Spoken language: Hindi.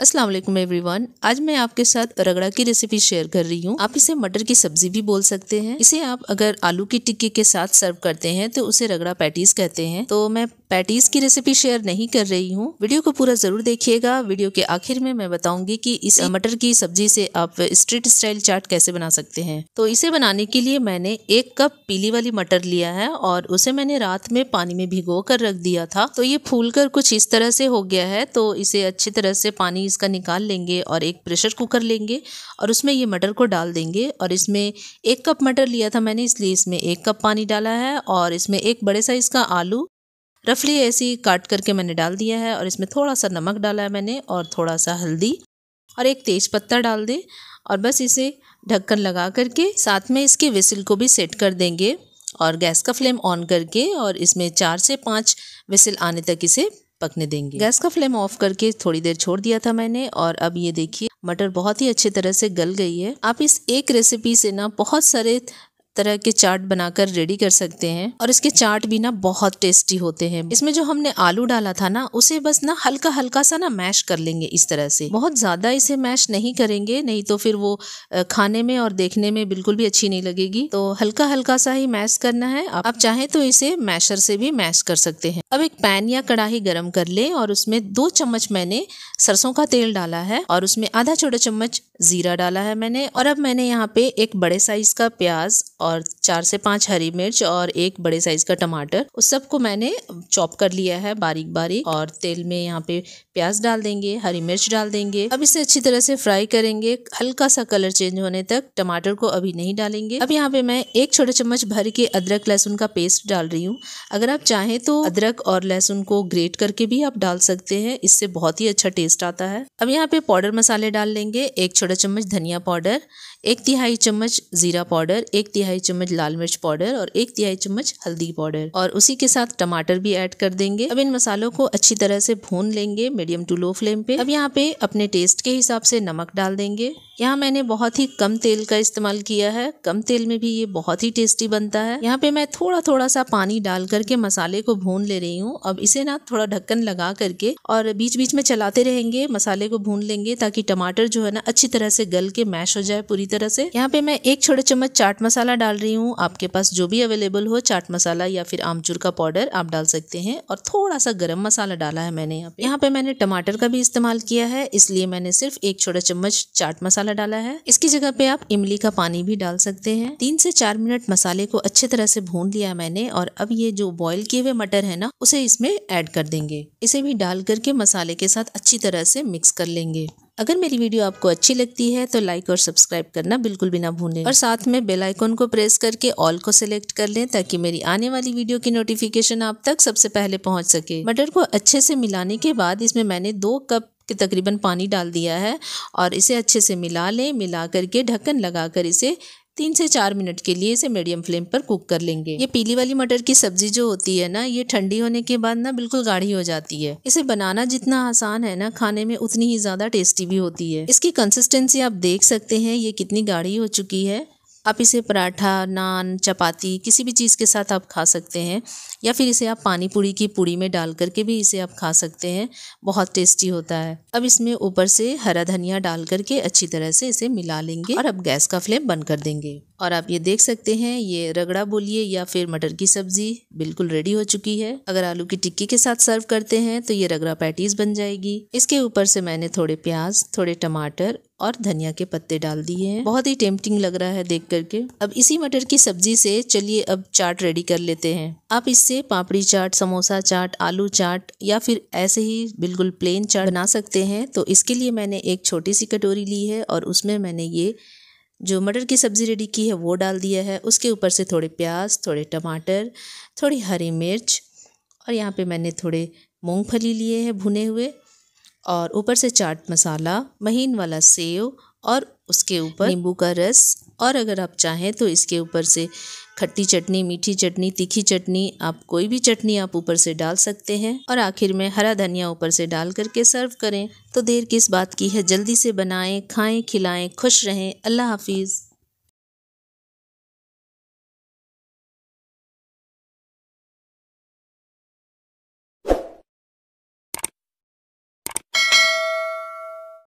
अस्सलाम वालेकुम एवरीवन आज मैं आपके साथ रगड़ा की रेसिपी शेयर कर रही हूँ आप इसे मटर की सब्जी भी बोल सकते हैं इसे आप अगर आलू की टिक्की के साथ सर्व करते हैं तो उसे रगड़ा पैटीज कहते हैं तो मैं पैटीज की रेसिपी शेयर नहीं कर रही हूँ वीडियो को पूरा जरूर देखिएगा वीडियो के आखिर में मैं बताऊंगी कि इस मटर की सब्जी से आप स्ट्रीट स्टाइल चाट कैसे बना सकते हैं तो इसे बनाने के लिए मैंने एक कप पीली वाली मटर लिया है और उसे मैंने रात में पानी में भिगो कर रख दिया था तो ये फूल कर कुछ इस तरह से हो गया है तो इसे अच्छी तरह से पानी पानी इसका निकाल लेंगे और एक प्रेशर कुकर लेंगे और उसमें ये मटर को डाल देंगे और इसमें एक कप मटर लिया था मैंने इसलिए इसमें एक कप पानी डाला है और इसमें एक बड़े साइज़ का आलू रफली ऐसी काट करके मैंने डाल दिया है और इसमें थोड़ा सा नमक डाला है मैंने और थोड़ा सा हल्दी और एक तेज़ पत्ता डाल दें और बस इसे ढक्कन लगा करके साथ में इसके विसिल को भी सेट कर देंगे और गैस का फ्लेम ऑन करके और इसमें चार से पाँच विसिल आने तक इसे पकने देंगे गैस का फ्लेम ऑफ करके थोड़ी देर छोड़ दिया था मैंने और अब ये देखिए मटर बहुत ही अच्छी तरह से गल गई है आप इस एक रेसिपी से ना बहुत सारे तरह के चाट बनाकर रेडी कर सकते हैं और इसके चाट भी ना बहुत टेस्टी होते हैं इसमें जो हमने आलू डाला था ना उसे बस ना हल्का हल्का सा ना मैश कर लेंगे इस तरह से बहुत ज़्यादा इसे मैश नहीं करेंगे नहीं तो फिर वो खाने में और देखने में बिल्कुल भी अच्छी नहीं लगेगी तो हल्का हल्का सा ही मैश करना है आप चाहें तो इसे मैशर से भी मैश कर सकते हैं अब एक पैन या कड़ाही गर्म कर ले और उसमें दो चम्मच मैंने सरसों का तेल डाला है और उसमें आधा छोटा चम्मच जीरा डाला है मैंने और अब मैंने यहाँ पे एक बड़े साइज का प्याज और चार से पांच हरी मिर्च और एक बड़े साइज़ का टमाटर उस सबको मैंने चॉप कर लिया है बारीक बारीक और तेल में यहाँ पे प्याज डाल देंगे हरी मिर्च डाल देंगे अब इसे अच्छी तरह से फ्राई करेंगे हल्का सा कलर चेंज होने तक टमाटर को अभी नहीं डालेंगे अब यहाँ पे मैं एक छोटा चम्मच भर के अदरक लहसुन का पेस्ट डाल रही हूँ अगर आप चाहें तो अदरक और लहसुन को ग्रेट करके भी आप डाल सकते हैं इससे बहुत ही अच्छा टेस्ट आता है अब यहाँ पे पाउडर मसाले डाल लेंगे एक छोटा चम्मच धनिया पाउडर एक तिहाई चम्मच जीरा पाउडर एक तिहाई चम्मच लाल मिर्च पाउडर और एक तिहाई चम्मच हल्दी पाउडर और उसी के साथ टमाटर भी ऐड कर देंगे अब इन मसालों को अच्छी तरह से भून लेंगे मीडियम टू लो फ्लेम पे अब यहाँ पे अपने टेस्ट के हिसाब से नमक डाल देंगे यहाँ मैंने बहुत ही कम तेल का इस्तेमाल किया है कम तेल में भी ये बहुत ही टेस्टी बनता है यहाँ पे मैं थोड़ा थोड़ा सा पानी डाल करके मसाले को भून ले रही हूँ अब इसे ना थोड़ा ढक्कन लगा करके और बीच बीच में चलाते रहेंगे मसाले को भून लेंगे ताकि टमाटर जो है ना अच्छी तरह से गल के मैश हो जाए पूरी तरह से यहाँ पे मैं एक छोटे चम्मच चाट मसाला डाल रही हूँ हूँ आपके पास जो भी अवेलेबल हो चाट मसाला या फिर आमचूर का पाउडर आप डाल सकते हैं और थोड़ा सा गर्म मसाला डाला है मैंने यहाँ पे यहाँ पे मैंने टमाटर का भी इस्तेमाल किया है इसलिए मैंने सिर्फ एक छोटा चम्मच चाट मसाला डाला है इसकी जगह पे आप इमली का पानी भी डाल सकते हैं तीन से चार मिनट मसाले को अच्छे तरह से भून लिया मैंने और अब ये जो बॉयल किए हुए मटर है ना उसे इसमें ऐड कर देंगे इसे भी डाल करके मसाले के साथ अच्छी तरह से मिक्स कर लेंगे अगर मेरी वीडियो आपको अच्छी लगती है तो लाइक और सब्सक्राइब करना बिल्कुल भी ना भूलें और साथ में बेल आइकन को प्रेस करके ऑल को सिलेक्ट कर लें ताकि मेरी आने वाली वीडियो की नोटिफिकेशन आप तक सबसे पहले पहुंच सके मटर को अच्छे से मिलाने के बाद इसमें मैंने दो कप के तकरीबन पानी डाल दिया है और इसे अच्छे से मिला लें मिला करके ढक्कन लगा कर इसे तीन से चार मिनट के लिए इसे मीडियम फ्लेम पर कुक कर लेंगे ये पीली वाली मटर की सब्जी जो होती है ना ये ठंडी होने के बाद ना बिल्कुल गाढ़ी हो जाती है इसे बनाना जितना आसान है ना खाने में उतनी ही ज्यादा टेस्टी भी होती है इसकी कंसिस्टेंसी आप देख सकते हैं ये कितनी गाढ़ी हो चुकी है आप इसे पराठा नान चपाती किसी भी चीज़ के साथ आप खा सकते हैं या फिर इसे आप पानी पूरी की पूड़ी में डाल करके भी इसे आप खा सकते हैं बहुत टेस्टी होता है अब इसमें ऊपर से हरा धनिया डाल करके अच्छी तरह से इसे मिला लेंगे और अब गैस का फ्लेम बंद कर देंगे और आप ये देख सकते हैं ये रगड़ा बोलिए या फिर मटर की सब्ज़ी बिल्कुल रेडी हो चुकी है अगर आलू की टिक्की के साथ सर्व करते हैं तो ये रगड़ा पैटीज बन जाएगी इसके ऊपर से मैंने थोड़े प्याज थोड़े टमाटर और धनिया के पत्ते डाल दिए हैं बहुत ही टेम्पटिंग लग रहा है देख करके अब इसी मटर की सब्जी से चलिए अब चाट रेडी कर लेते हैं आप इससे पापड़ी चाट समोसा चाट आलू चाट या फिर ऐसे ही बिल्कुल प्लेन चाट बना सकते हैं तो इसके लिए मैंने एक छोटी सी कटोरी ली है और उसमें मैंने ये जो मटर की सब्ज़ी रेडी की है वो डाल दिया है उसके ऊपर से थोड़े प्याज थोड़े टमाटर थोड़ी हरी मिर्च और यहाँ पे मैंने थोड़े मूंगफली लिए हैं भुने हुए और ऊपर से चाट मसाला महीन वाला सेव और उसके ऊपर नींबू का रस और अगर आप चाहें तो इसके ऊपर से खट्टी चटनी मीठी चटनी तीखी चटनी आप कोई भी चटनी आप ऊपर से डाल सकते हैं और आखिर में हरा धनिया ऊपर से डाल करके सर्व करें तो देर किस बात की है जल्दी से बनाएं खाएं खिलाएं खुश रहें अल्लाह हाफिज़